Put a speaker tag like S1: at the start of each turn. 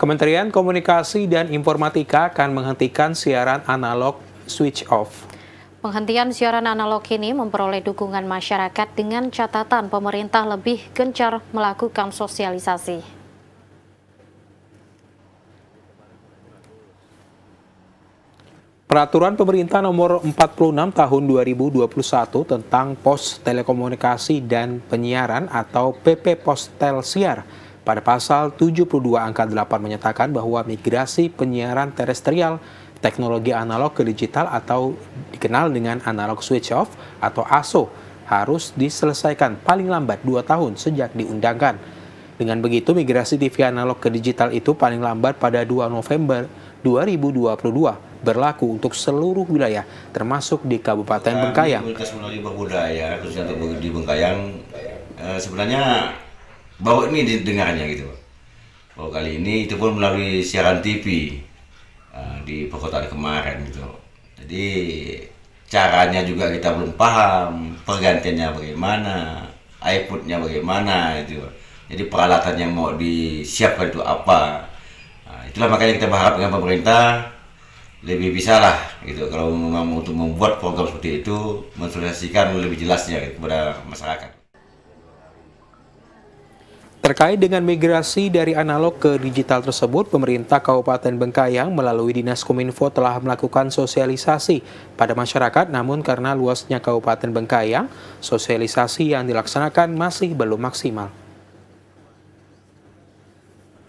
S1: Kementerian Komunikasi dan Informatika akan menghentikan siaran analog switch off.
S2: Penghentian siaran analog ini memperoleh dukungan masyarakat dengan catatan pemerintah lebih gencar melakukan sosialisasi.
S1: Peraturan Pemerintah Nomor 46 Tahun 2021 tentang Pos Telekomunikasi dan Penyiaran atau PP Pos Telsiar pada pasal 72 angka 8 menyatakan bahwa migrasi penyiaran terestrial teknologi analog ke digital atau dikenal dengan analog switch off atau ASO harus diselesaikan paling lambat 2 tahun sejak diundangkan. Dengan begitu migrasi TV analog ke digital itu paling lambat pada 2 November 2022 berlaku untuk seluruh wilayah termasuk di Kabupaten Bengkayang.
S3: di Bengkayang eh, sebenarnya baru ini dengarnya gitu bahwa oh, kali ini itu pun melalui siaran TV uh, ah, di perkotaan kemarin gitu. Jadi caranya juga kita belum paham, pergantiannya bagaimana, iPodnya bagaimana itu. Jadi peralatan yang mau disiapkan itu apa? Nah, itulah makanya kita berharap dengan pemerintah lebih bisa lah gitu kalau memang untuk membuat program seperti itu mensosialisasikan lebih jelasnya gitu, kepada masyarakat.
S1: Terkait dengan migrasi dari analog ke digital tersebut, pemerintah Kabupaten Bengkayang melalui Dinas Kominfo telah melakukan sosialisasi pada masyarakat, namun karena luasnya Kabupaten Bengkayang, sosialisasi yang dilaksanakan masih belum maksimal.